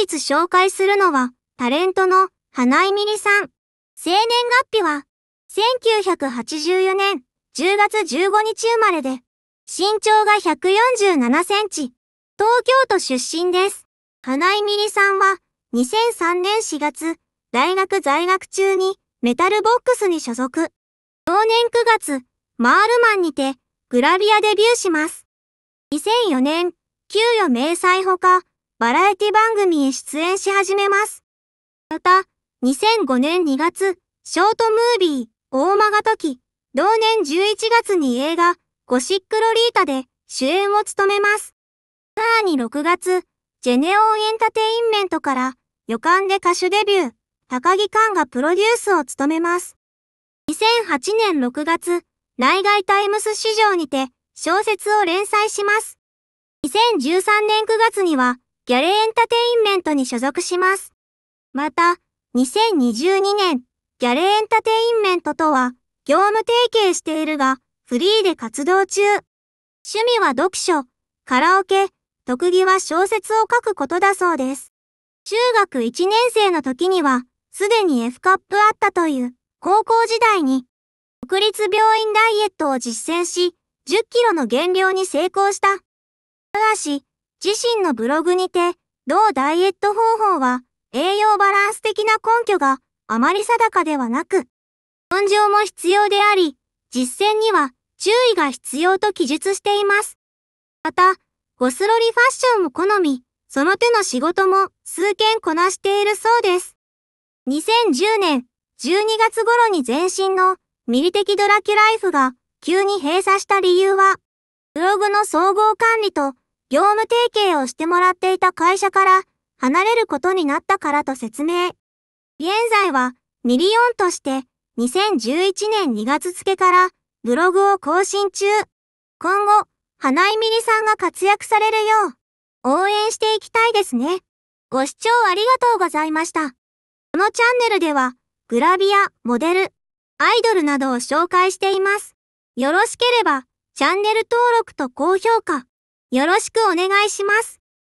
日紹介するのは、タレントの花井みりさん。生年月日は、1984年10月15日生まれで、身長が147センチ、東京都出身です。花井みりさんは、2003年4月、大学在学中にメタルボックスに所属。同年9月、マールマンにてグラビアデビューします。2004年、給与明細ほか、バラエティ番組へ出演し始めます。また、2005年2月、ショートムービー、大間が時、同年11月に映画、ゴシックロリータで主演を務めます。さらに6月、ジェネオンエンタテインメントから予感で歌手デビュー、高木寛がプロデュースを務めます。2008年6月、内外タイムス市場にて小説を連載します。2013年9月にはギャレエンタテインメントに所属します。また、2022年、ギャレエンタテインメントとは、業務提携しているが、フリーで活動中。趣味は読書、カラオケ、特技は小説を書くことだそうです。中学1年生の時には、すでに F カップあったという、高校時代に、国立病院ダイエットを実践し、10キロの減量に成功した。ただし、自身のブログにて、同ダイエット方法は栄養バランス的な根拠があまり定かではなく、根性も必要であり、実践には注意が必要と記述しています。また、ゴスロリファッションも好み、その手の仕事も数件こなしているそうです。2010年12月頃に全身のミリ的ドラキュライフが急に閉鎖した理由は、ブログの総合管理と業務提携をしてもらっていた会社から離れることになったからと説明。現在はミリオンとして2011年2月付からブログを更新中。今後、花井みりさんが活躍されるよう応援していきたいですね。ご視聴ありがとうございました。このチャンネルではグラビア、モデル、アイドルなどを紹介しています。よろしければチャンネル登録と高評価。よろしくお願いします。